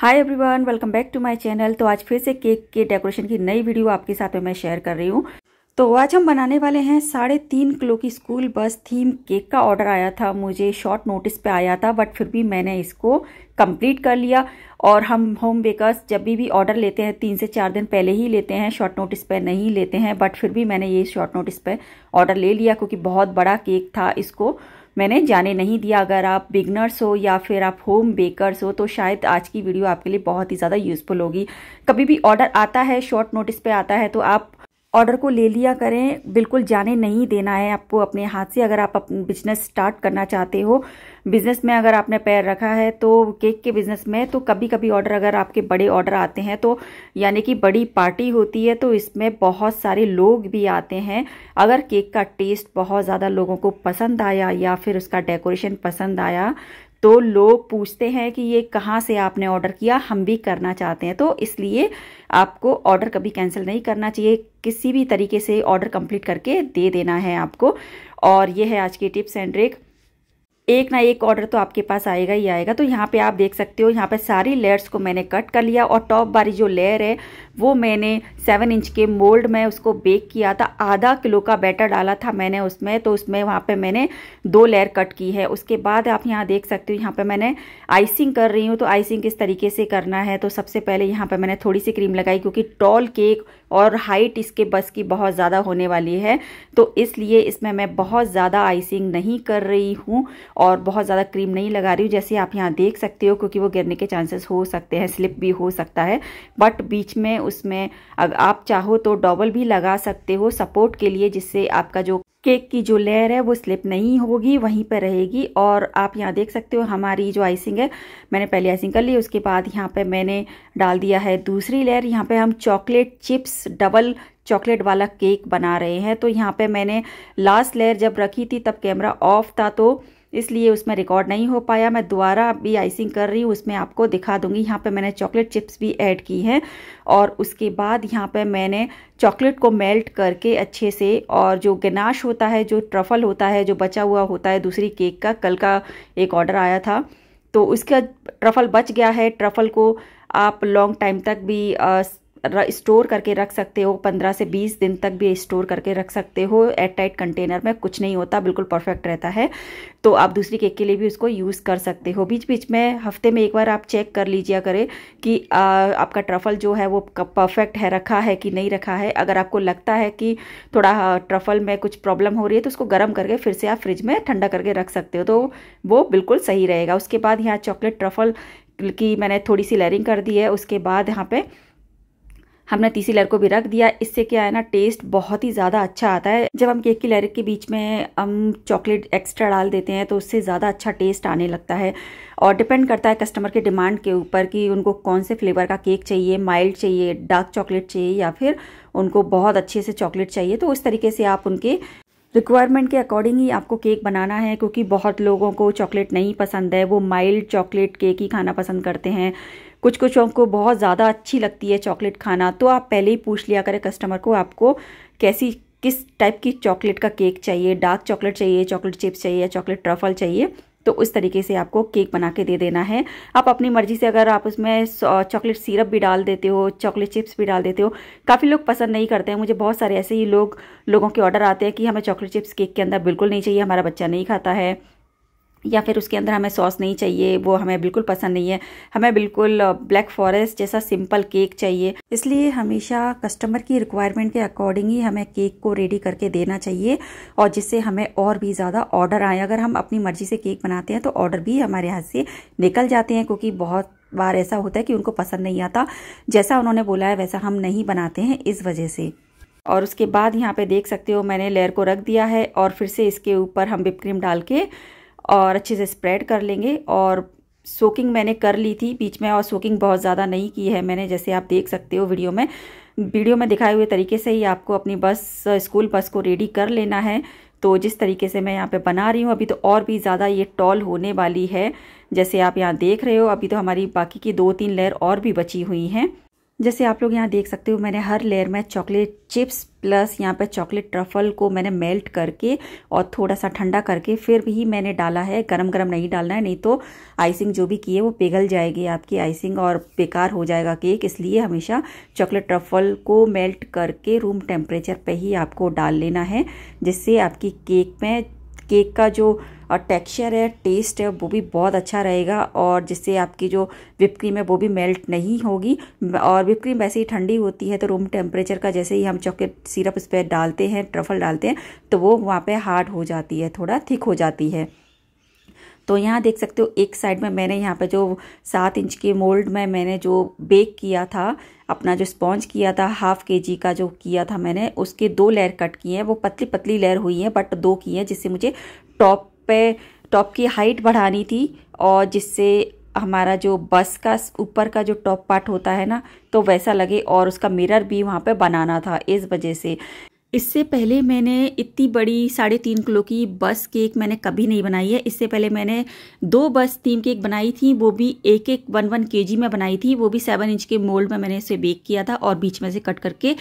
hi everyone welcome back to my channel तो आज फिर से केक के डेकोरेशन की नई वीडियो आपके साथ में मैं शेयर कर रही हूँ तो आज हम बनाने वाले हैं साढ़े तीन किलो की स्कूल बस थीम केक का ऑर्डर आया था मुझे शॉर्ट नोटिस पे आया था बट फिर भी मैंने इसको कंप्लीट कर लिया और हम होम बेकर्स जब भी भी ऑर्डर लेते हैं तीन से चार दिन पहले ही लेते हैं शॉर्ट नोटिस पे नहीं लेते हैं बट फिर भी मैंने ये शॉर्ट नोटिस पे ऑर्डर ले लिया क्योंकि बहुत बड़ा केक था इसको मैंने जाने नहीं दिया अगर आप बिगनर्स हो या फिर आप होम बेकर्स हो तो शायद आज की वीडियो आपके लिए बहुत ही ज़्यादा यूज़फुल होगी कभी भी ऑर्डर आता है शॉर्ट नोटिस पे आता है तो आप ऑर्डर को ले लिया करें बिल्कुल जाने नहीं देना है आपको अपने हाथ से अगर आप बिजनेस स्टार्ट करना चाहते हो बिजनेस में अगर आपने पैर रखा है तो केक के बिजनेस में तो कभी कभी ऑर्डर अगर आपके बड़े ऑर्डर आते हैं तो यानी कि बड़ी पार्टी होती है तो इसमें बहुत सारे लोग भी आते हैं अगर केक का टेस्ट बहुत ज़्यादा लोगों को पसंद आया या फिर उसका डेकोरेशन पसंद आया तो लोग पूछते हैं कि ये कहाँ से आपने ऑर्डर किया हम भी करना चाहते हैं तो इसलिए आपको ऑर्डर कभी कैंसिल नहीं करना चाहिए किसी भी तरीके से ऑर्डर कंप्लीट करके दे देना है आपको और ये है आज की टिप्स एंड ट्रिक एक ना एक ऑर्डर तो आपके पास आएगा ही आएगा तो यहाँ पे आप देख सकते हो यहाँ पे सारी लेयर्स को मैंने कट कर लिया और टॉप वाली जो लेयर है वो मैंने सेवन इंच के मोल्ड में उसको बेक किया था आधा किलो का बैटर डाला था मैंने उसमें तो उसमें वहाँ पे मैंने दो लेयर कट की है उसके बाद आप यहाँ देख सकते हो यहाँ पे मैंने आइसिंग कर रही हूँ तो आइसिंग किस तरीके से करना है तो सबसे पहले यहाँ पे मैंने थोड़ी सी क्रीम लगाई क्योंकि टॉल केक और हाइट इसके बस की बहुत ज़्यादा होने वाली है तो इसलिए इसमें मैं बहुत ज़्यादा आइसिंग नहीं कर रही हूँ और बहुत ज़्यादा क्रीम नहीं लगा रही हूँ जैसे आप यहाँ देख सकते हो क्योंकि वो गिरने के चांसेस हो सकते हैं स्लिप भी हो सकता है बट बीच में उसमें अगर आप चाहो तो डबल भी लगा सकते हो सपोर्ट के लिए जिससे आपका जो केक की जो लेयर है वो स्लिप नहीं होगी वहीं पर रहेगी और आप यहाँ देख सकते हो हमारी जो आइसिंग है मैंने पहले आइसिंग कर ली उसके बाद यहाँ पे मैंने डाल दिया है दूसरी लेयर यहाँ पे हम चॉकलेट चिप्स डबल चॉकलेट वाला केक बना रहे हैं तो यहाँ पे मैंने लास्ट लेयर जब रखी थी तब कैमरा ऑफ था तो इसलिए उसमें रिकॉर्ड नहीं हो पाया मैं दोबारा भी आइसिंग कर रही हूँ उसमें आपको दिखा दूंगी यहाँ पे मैंने चॉकलेट चिप्स भी ऐड की हैं और उसके बाद यहाँ पे मैंने चॉकलेट को मेल्ट करके अच्छे से और जो गनाश होता है जो ट्रफल होता है जो बचा हुआ होता है दूसरी केक का कल का एक ऑर्डर आया था तो उसका ट्रफल बच गया है ट्रफल को आप लॉन्ग टाइम तक भी स्टोर करके रख सकते हो पंद्रह से बीस दिन तक भी स्टोर करके रख सकते हो एयर टाइट कंटेनर में कुछ नहीं होता बिल्कुल परफेक्ट रहता है तो आप दूसरी केक के लिए भी उसको यूज़ कर सकते हो बीच बीच में हफ्ते में एक बार आप चेक कर लीजिए करें कि आ, आपका ट्रफल जो है वो परफेक्ट है रखा है कि नहीं रखा है अगर आपको लगता है कि थोड़ा ट्रफल में कुछ प्रॉब्लम हो रही है तो उसको गर्म करके फिर से आप फ्रिज में ठंडा करके रख सकते हो तो वो बिल्कुल सही रहेगा उसके बाद यहाँ चॉकलेट ट्रफल की मैंने थोड़ी सी लेयरिंग कर दी है उसके बाद यहाँ पे हमने तीसरी लेयर को भी रख दिया इससे क्या है ना टेस्ट बहुत ही ज़्यादा अच्छा आता है जब हम केक की लेयर के बीच में हम चॉकलेट एक्स्ट्रा डाल देते हैं तो उससे ज़्यादा अच्छा टेस्ट आने लगता है और डिपेंड करता है कस्टमर के डिमांड के ऊपर कि उनको कौन से फ्लेवर का केक चाहिए माइल्ड चाहिए डार्क चॉकलेट चाहिए या फिर उनको बहुत अच्छे से चॉकलेट चाहिए तो उस तरीके से आप उनके रिक्वायरमेंट के अकॉर्डिंग ही आपको केक बनाना है क्योंकि बहुत लोगों को चॉकलेट नहीं पसंद है वो माइल्ड चॉकलेट केक ही खाना पसंद करते हैं कुछ कुछों को बहुत ज़्यादा अच्छी लगती है चॉकलेट खाना तो आप पहले ही पूछ लिया करें कस्टमर को आपको कैसी किस टाइप की चॉकलेट का केक चाहिए डार्क चॉकलेट चाहिए चॉकलेट चिप्स चाहिए या चॉकलेट ट्रफल चाहिए तो उस तरीके से आपको केक बना के दे देना है आप अपनी मर्जी से अगर आप उसमें चॉकलेट सिरप भी डाल देते हो चॉकलेट चिप्स भी डाल देते हो काफ़ी लोग पसंद नहीं करते हैं मुझे बहुत सारे ऐसे ही लोग लोगों के ऑर्डर आते हैं कि हमें चॉकलेट चिप्स केक के अंदर बिल्कुल नहीं चाहिए हमारा बच्चा नहीं खाता है या फिर उसके अंदर हमें सॉस नहीं चाहिए वो हमें बिल्कुल पसंद नहीं है हमें बिल्कुल ब्लैक फॉरेस्ट जैसा सिंपल केक चाहिए इसलिए हमेशा कस्टमर की रिक्वायरमेंट के अकॉर्डिंग ही हमें केक को रेडी करके देना चाहिए और जिससे हमें और भी ज़्यादा ऑर्डर आए अगर हम अपनी मर्जी से केक बनाते हैं तो ऑर्डर भी हमारे हाथ से निकल जाते हैं क्योंकि बहुत बार ऐसा होता है कि उनको पसंद नहीं आता जैसा उन्होंने बोला है वैसा हम नहीं बनाते हैं इस वजह से और उसके बाद यहाँ पे देख सकते हो मैंने लेयर को रख दिया है और फिर से इसके ऊपर हम विप क्रीम डाल के और अच्छे से स्प्रेड कर लेंगे और सोकिंग मैंने कर ली थी बीच में और सोकिंग बहुत ज़्यादा नहीं की है मैंने जैसे आप देख सकते हो वीडियो में वीडियो में दिखाए हुए तरीके से ही आपको अपनी बस स्कूल बस को रेडी कर लेना है तो जिस तरीके से मैं यहाँ पे बना रही हूँ अभी तो और भी ज़्यादा ये टॉल होने वाली है जैसे आप यहाँ देख रहे हो अभी तो हमारी बाकी की दो तीन लेयर और भी बची हुई हैं जैसे आप लोग यहाँ देख सकते हो मैंने हर लेयर में चॉकलेट चिप्स प्लस यहाँ पे चॉकलेट ट्रफल को मैंने मेल्ट करके और थोड़ा सा ठंडा करके फिर भी मैंने डाला है गरम गरम नहीं डालना है नहीं तो आइसिंग जो भी की है वो पिघल जाएगी आपकी आइसिंग और बेकार हो जाएगा केक इसलिए हमेशा चॉकलेट ट्रफल को मेल्ट करके रूम टेम्परेचर पर ही आपको डाल लेना है जिससे आपकी केक में केक का जो टेक्सचर है टेस्ट है वो भी बहुत अच्छा रहेगा और जिससे आपकी जो विप क्रीम है वो भी मेल्ट नहीं होगी और विप क्रीम वैसे ही ठंडी होती है तो रूम टेम्परेचर का जैसे ही हम चॉकलेट सिरप उस पर डालते हैं ट्रफल डालते हैं तो वो वहाँ पे हार्ड हो जाती है थोड़ा थिक हो जाती है तो यहाँ देख सकते हो एक साइड में मैंने यहाँ पे जो सात इंच के मोल्ड में मैंने जो बेक किया था अपना जो स्पॉन्ज किया था हाफ के जी का जो किया था मैंने उसके दो लेयर कट किए हैं वो पतली पतली लेयर हुई है बट दो की है जिससे मुझे टॉप पे टॉप की हाइट बढ़ानी थी और जिससे हमारा जो बस का ऊपर का जो टॉप पार्ट होता है ना तो वैसा लगे और उसका मिरर भी वहाँ पे बनाना था इस वजह से इससे पहले मैंने इतनी बड़ी साढ़े तीन किलो की बस केक मैंने कभी नहीं बनाई है इससे पहले मैंने दो बस थीम केक बनाई थी वो भी एक एक वन वन के में बनाई थी वो भी सेवन इंच के मोल्ड में मैंने इसे बेक किया था और बीच में से कट करके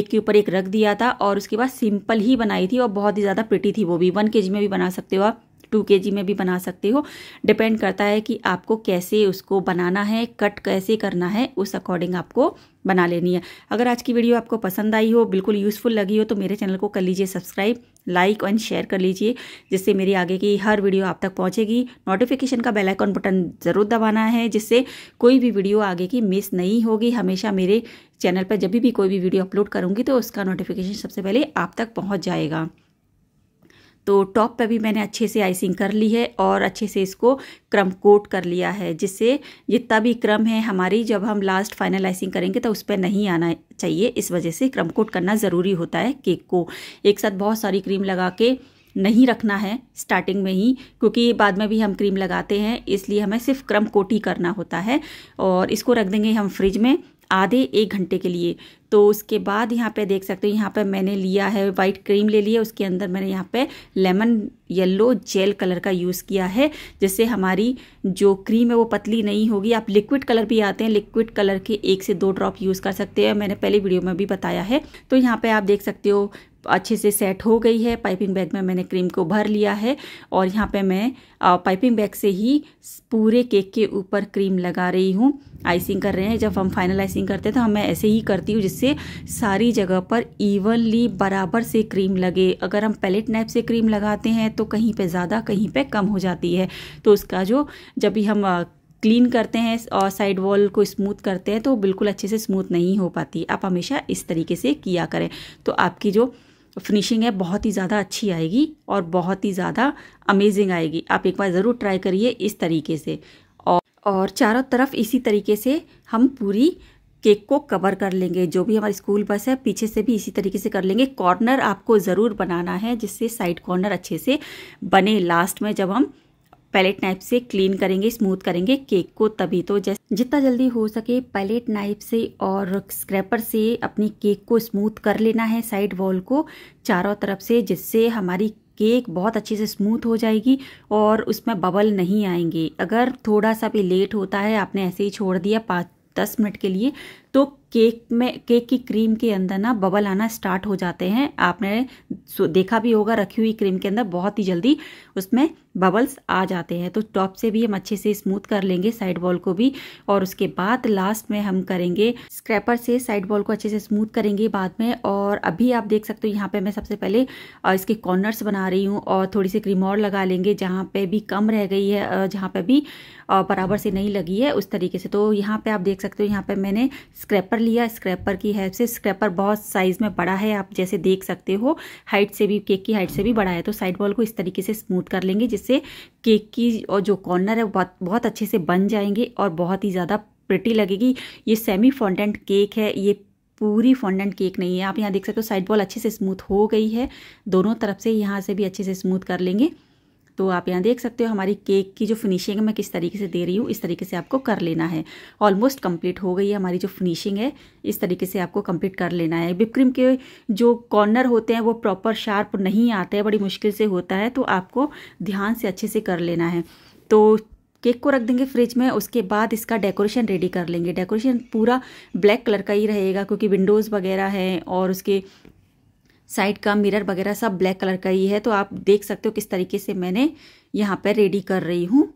एक के ऊपर एक रख दिया था और उसके बाद सिंपल ही बनाई थी और बहुत ही ज़्यादा प्रिटी थी वो भी वन के में भी बना सकते हो आप टू के जी में भी बना सकते हो डिपेंड करता है कि आपको कैसे उसको बनाना है कट कैसे करना है उस अकॉर्डिंग आपको बना लेनी है अगर आज की वीडियो आपको पसंद आई हो बिल्कुल यूज़फुल लगी हो तो मेरे चैनल को कर लीजिए सब्सक्राइब लाइक एंड शेयर कर लीजिए जिससे मेरी आगे की हर वीडियो आप तक पहुंचेगी नोटिफिकेशन का बेल आइकॉन बटन ज़रूर दबाना है जिससे कोई भी वीडियो आगे की मिस नहीं होगी हमेशा मेरे चैनल पर जब भी कोई भी वीडियो अपलोड करूँगी तो उसका नोटिफिकेशन सबसे पहले आप तक पहुँच जाएगा तो टॉप पे भी मैंने अच्छे से आइसिंग कर ली है और अच्छे से इसको क्रम कोट कर लिया है जिससे जितना भी क्रम है हमारी जब हम लास्ट फाइनल आइसिंग करेंगे तो उस पर नहीं आना चाहिए इस वजह से क्रम कोट करना ज़रूरी होता है केक को एक साथ बहुत सारी क्रीम लगा के नहीं रखना है स्टार्टिंग में ही क्योंकि बाद में भी हम क्रीम लगाते हैं इसलिए हमें सिर्फ क्रम कोट ही करना होता है और इसको रख देंगे हम फ्रिज में आधे एक घंटे के लिए तो उसके बाद यहाँ पे देख सकते हो यहाँ पे मैंने लिया है वाइट क्रीम ले लिया उसके अंदर मैंने यहाँ पे लेमन येलो जेल कलर का यूज़ किया है जिससे हमारी जो क्रीम है वो पतली नहीं होगी आप लिक्विड कलर भी आते हैं लिक्विड कलर के एक से दो ड्रॉप यूज़ कर सकते हैं मैंने पहले वीडियो में भी बताया है तो यहाँ पर आप देख सकते हो अच्छे से सेट हो गई है पाइपिंग बैग में मैंने क्रीम को भर लिया है और यहाँ पे मैं पाइपिंग बैग से ही पूरे केक के ऊपर क्रीम लगा रही हूँ आइसिंग कर रहे हैं जब हम फाइनल आइसिंग करते हैं तो हम मैं ऐसे ही करती हूँ जिससे सारी जगह पर इवनली बराबर से क्रीम लगे अगर हम पैलेट नैप से क्रीम लगाते हैं तो कहीं पर ज़्यादा कहीं पर कम हो जाती है तो उसका जो जब भी हम क्लीन करते हैं और साइड वॉल को स्मूथ करते हैं तो बिल्कुल अच्छे से स्मूथ नहीं हो पाती आप हमेशा इस तरीके से किया करें तो आपकी जो फिनिशिंग है बहुत ही ज़्यादा अच्छी आएगी और बहुत ही ज़्यादा अमेजिंग आएगी आप एक बार ज़रूर ट्राई करिए इस तरीके से और और चारों तरफ इसी तरीके से हम पूरी केक को कवर कर लेंगे जो भी हमारी स्कूल बस है पीछे से भी इसी तरीके से कर लेंगे कॉर्नर आपको ज़रूर बनाना है जिससे साइड कॉर्नर अच्छे से बने लास्ट में जब हम पैलेट नाइफ से क्लीन करेंगे स्मूथ करेंगे केक को तभी तो जितना जल्दी हो सके पैलेट नाइफ से और स्क्रैपर से अपनी केक को स्मूथ कर लेना है साइड वॉल को चारों तरफ से जिससे हमारी केक बहुत अच्छे से स्मूथ हो जाएगी और उसमें बबल नहीं आएंगे अगर थोड़ा सा भी लेट होता है आपने ऐसे ही छोड़ दिया पाँच दस मिनट के लिए तो केक में केक की क्रीम के अंदर ना बबल आना स्टार्ट हो जाते हैं आपने देखा भी होगा रखी हुई क्रीम के अंदर बहुत ही जल्दी उसमें बबल्स आ जाते हैं तो टॉप से भी हम अच्छे से स्मूथ कर लेंगे साइड बॉल को भी और उसके बाद लास्ट में हम करेंगे स्क्रैपर से साइड बॉल को अच्छे से स्मूथ करेंगे बाद में और अभी आप देख सकते हो यहाँ पे मैं सबसे पहले इसके कॉर्नर्स बना रही हूँ और थोड़ी सी क्रीम और लगा लेंगे जहाँ पे भी कम रह गई है जहाँ पे भी बराबर से नहीं लगी है उस तरीके से तो यहाँ पे आप देख सकते हो यहाँ पे मैंने स्क्रैपर लिया स्क्रैपर की हेल्प से स्क्रैपर बहुत साइज़ में बड़ा है आप जैसे देख सकते हो हाइट से भी केक की हाइट से भी बड़ा है तो साइड बॉल को इस तरीके से स्मूथ कर लेंगे जिससे केक की और जो कॉर्नर है बहुत बहुत अच्छे से बन जाएंगे और बहुत ही ज़्यादा प्रिटी लगेगी ये सेमी फॉन्डेंट केक है ये पूरी फॉन्डेंट केक नहीं है आप यहाँ देख सकते हो साइड बॉल अच्छे से स्मूथ हो गई है दोनों तरफ से यहाँ से भी अच्छे से स्मूथ कर लेंगे तो आप यहाँ देख सकते हो हमारी केक की जो फिनिशिंग है मैं किस तरीके से दे रही हूँ इस तरीके से आपको कर लेना है ऑलमोस्ट कंप्लीट हो गई है हमारी जो फिनिशिंग है इस तरीके से आपको कंप्लीट कर लेना है विपक्रीम के जो कॉर्नर होते हैं वो प्रॉपर शार्प नहीं आते हैं बड़ी मुश्किल से होता है तो आपको ध्यान से अच्छे से कर लेना है तो केक को रख देंगे फ्रिज में उसके बाद इसका डेकोरेशन रेडी कर लेंगे डेकोरेशन पूरा ब्लैक कलर का ही रहेगा क्योंकि विंडोज़ वगैरह हैं और उसके साइड का मिरर वगैरह सब ब्लैक कलर का ही है तो आप देख सकते हो किस तरीके से मैंने यहाँ पर रेडी कर रही हूँ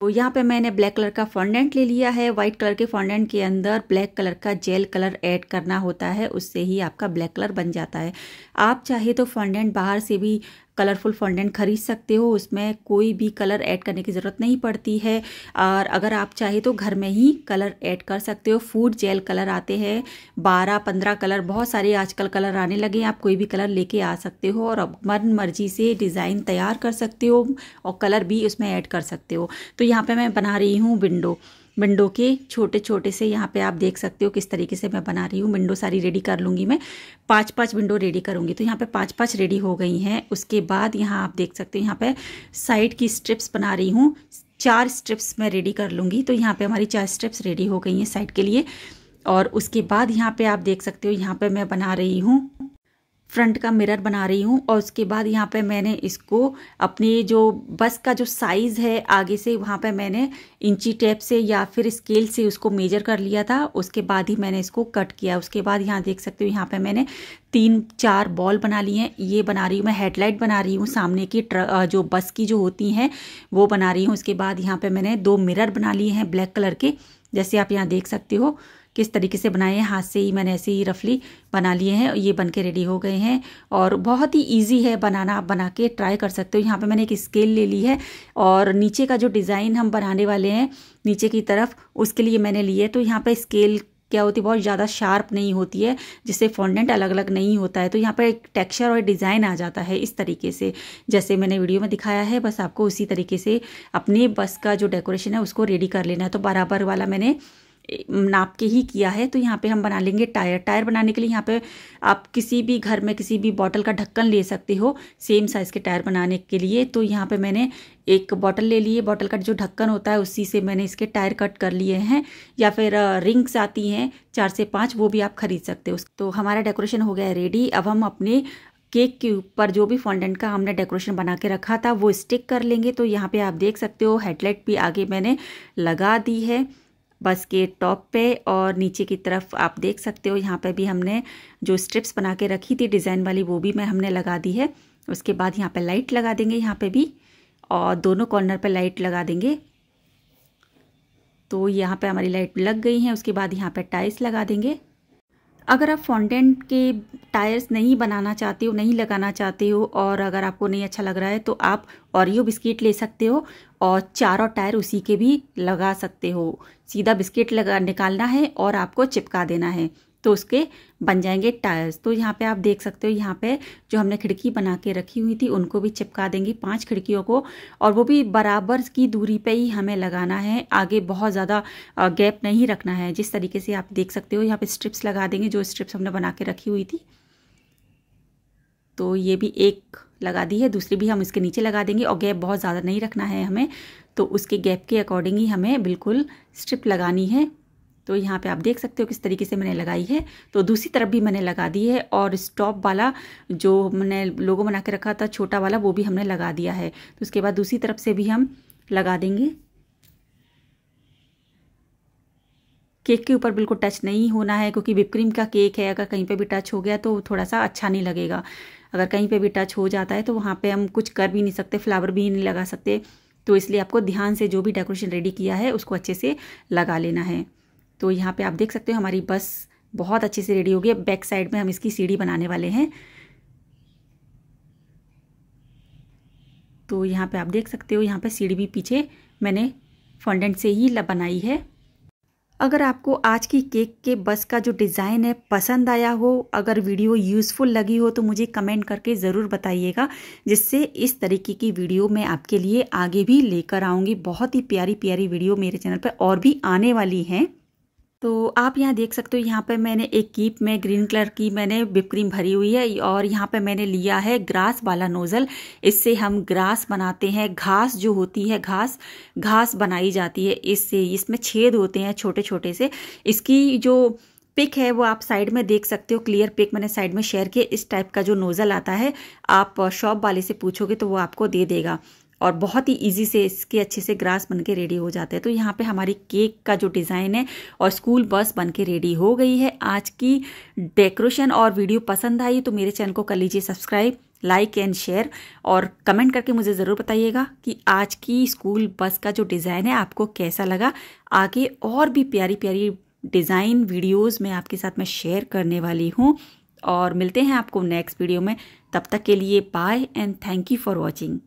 तो यहाँ पे मैंने ब्लैक कलर का फॉन्डेंट ले लिया है व्हाइट कलर के फॉन्डेंट के अंदर ब्लैक कलर का जेल कलर ऐड करना होता है उससे ही आपका ब्लैक कलर बन जाता है आप चाहे तो फॉन्डेंट बाहर से भी कलरफुल फॉन्डेंट खरीद सकते हो उसमें कोई भी कलर ऐड करने की ज़रूरत नहीं पड़ती है और अगर आप चाहे तो घर में ही कलर ऐड कर सकते हो फूड जेल कलर आते हैं बारह पंद्रह कलर बहुत सारे आजकल कलर आने लगे हैं आप कोई भी कलर लेके आ सकते हो और मन मर्जी से डिज़ाइन तैयार कर सकते हो और कलर भी उसमें ऐड कर सकते हो तो यहाँ पर मैं बना रही हूँ विंडो विंडो के छोटे छोटे से यहाँ पे आप देख सकते हो किस तरीके से मैं बना रही हूँ विंडो सारी रेडी कर लूँगी मैं पाँच पाँच विंडो रेडी करूँगी तो यहाँ पे पाँच पाँच रेडी हो गई हैं उसके बाद यहाँ आप देख सकते हो यहाँ पे साइड की स्ट्रिप्स बना रही हूँ चार स्ट्रिप्स मैं रेडी कर लूँगी तो यहाँ पर हमारी चार स्ट्रिप्स रेडी हो गई हैं साइड के लिए और उसके बाद यहाँ पर आप देख सकते हो यहाँ पर मैं बना रही हूँ फ्रंट का मिरर बना रही हूँ और उसके बाद यहाँ पे मैंने इसको अपने जो बस का जो साइज़ है आगे से वहाँ पे मैंने इंची टेप से या फिर स्केल से उसको मेजर कर लिया था उसके बाद ही मैंने इसको कट किया उसके बाद यहाँ देख सकते हो यहाँ पे मैंने तीन चार बॉल बना ली हैं ये बना रही हूँ मैं हेडलाइट बना रही हूँ सामने की ट्र जो बस की जो होती हैं वो बना रही हूँ उसके बाद यहाँ पर मैंने दो मिरर बना लिए हैं ब्लैक कलर के जैसे आप यहाँ देख सकते हो किस तरीके से बनाए हैं हाथ से ही मैंने ऐसे ही रफली बना लिए हैं ये बन के रेडी हो गए हैं और बहुत ही ईजी है बनाना आप बना के ट्राई कर सकते हो यहाँ पर मैंने एक स्केल ले ली है और नीचे का जो डिज़ाइन हम बनाने वाले हैं नीचे की तरफ उसके लिए मैंने लिए तो यहाँ पर स्केल क्या होती है बहुत ज़्यादा शार्प नहीं होती है जिससे फॉन्डेंट अलग अलग नहीं होता है तो यहाँ पर एक टेक्सचर और डिज़ाइन आ जाता है इस तरीके से जैसे मैंने वीडियो में दिखाया है बस आपको उसी तरीके से अपने बस का जो डेकोरेशन है उसको रेडी कर लेना है तो बराबर वाला मैंने नाप के ही किया है तो यहाँ पे हम बना लेंगे टायर टायर बनाने के लिए यहाँ पे आप किसी भी घर में किसी भी बॉटल का ढक्कन ले सकते हो सेम साइज़ के टायर बनाने के लिए तो यहाँ पे मैंने एक बॉटल ले लिए बॉटल का जो ढक्कन होता है उसी से मैंने इसके टायर कट कर लिए हैं या फिर रिंग्स आती हैं चार से पाँच वो भी आप खरीद सकते हो तो हमारा डेकोरेशन हो गया है रेडी अब हम अपने केक के ऊपर जो भी फॉन्डेंट का हमने डेकोरेशन बना के रखा था वो स्टिक कर लेंगे तो यहाँ पे आप देख सकते हो हेडलाइट भी आगे मैंने लगा दी है बस के टॉप पे और नीचे की तरफ आप देख सकते हो यहाँ पे भी हमने जो स्ट्रिप्स बना के रखी थी डिज़ाइन वाली वो भी मैं हमने लगा दी है उसके बाद यहाँ पे लाइट लगा देंगे यहाँ पे भी और दोनों कॉर्नर पे लाइट लगा देंगे तो यहाँ पे हमारी लाइट लग गई है उसके बाद यहाँ पे टाइल्स लगा देंगे अगर आप फॉन्डेंट के टायर्स नहीं बनाना चाहते हो नहीं लगाना चाहते हो और अगर आपको नहीं अच्छा लग रहा है तो आप ओरियो बिस्किट ले सकते हो और चारों टायर उसी के भी लगा सकते हो सीधा बिस्किट लगा निकालना है और आपको चिपका देना है तो उसके बन जाएंगे टायर्स तो यहाँ पे आप देख सकते हो यहाँ पे जो हमने खिड़की बना के रखी हुई थी उनको भी चिपका देंगे पांच खिड़कियों को और वो भी बराबर की दूरी पे ही हमें लगाना है आगे बहुत ज़्यादा गैप नहीं रखना है जिस तरीके से आप देख सकते हो यहाँ पे स्ट्रिप्स लगा देंगे जो स्ट्रिप्स हमने बना के रखी हुई थी तो ये भी एक लगा दी है दूसरी भी हम इसके नीचे लगा देंगे और गैप बहुत ज़्यादा नहीं रखना है हमें तो उसके गैप के अकॉर्डिंग ही हमें बिल्कुल स्ट्रिप लगानी है तो यहाँ पे आप देख सकते हो किस तरीके से मैंने लगाई है तो दूसरी तरफ भी मैंने लगा दी है और स्टॉप वाला जो मैंने लोगो बना के रखा था छोटा वाला वो भी हमने लगा दिया है तो उसके बाद दूसरी तरफ से भी हम लगा देंगे केक के ऊपर बिल्कुल टच नहीं होना है क्योंकि विपक्रीम का केक है अगर कहीं पे भी टच हो गया तो थोड़ा सा अच्छा नहीं लगेगा अगर कहीं पे भी टच हो जाता है तो वहाँ पे हम कुछ कर भी नहीं सकते फ्लावर भी नहीं लगा सकते तो इसलिए आपको ध्यान से जो भी डेकोरेशन रेडी किया है उसको अच्छे से लगा लेना है तो यहाँ पे आप देख सकते हो हमारी बस बहुत अच्छे से रेडी हो गई बैक साइड में हम इसकी सीढ़ी बनाने वाले हैं तो यहाँ पे आप देख सकते हो यहाँ पे सीढ़ी भी पीछे मैंने फंडेंट से ही बनाई है अगर आपको आज की केक के बस का जो डिज़ाइन है पसंद आया हो अगर वीडियो यूज़फुल लगी हो तो मुझे कमेंट करके ज़रूर बताइएगा जिससे इस तरीके की वीडियो मैं आपके लिए आगे भी लेकर आऊँगी बहुत ही प्यारी प्यारी वीडियो मेरे चैनल पर और भी आने वाली हैं तो आप यहाँ देख सकते हो यहाँ पे मैंने एक कीप में ग्रीन कलर की मैंने विप क्रीम भरी हुई है और यहाँ पे मैंने लिया है ग्रास वाला नोज़ल इससे हम ग्रास बनाते हैं घास जो होती है घास घास बनाई जाती है इससे इसमें छेद होते हैं छोटे छोटे से इसकी जो पिक है वो आप साइड में देख सकते हो क्लियर पिक मैंने साइड में शेयर किया इस टाइप का जो नोज़ल आता है आप शॉप वाले से पूछोगे तो वो आपको दे देगा और बहुत ही ईजी से इसके अच्छे से ग्रास बन के रेडी हो जाते हैं तो यहाँ पे हमारी केक का जो डिज़ाइन है और स्कूल बस बन के रेडी हो गई है आज की डेकोरेशन और वीडियो पसंद आई तो मेरे चैनल को कर लीजिए सब्सक्राइब लाइक एंड शेयर और कमेंट करके मुझे ज़रूर बताइएगा कि आज की स्कूल बस का जो डिज़ाइन है आपको कैसा लगा आगे और भी प्यारी प्यारी डिज़ाइन वीडियोज़ मैं आपके साथ में शेयर करने वाली हूँ और मिलते हैं आपको नेक्स्ट वीडियो में तब तक के लिए bye and thank you for watching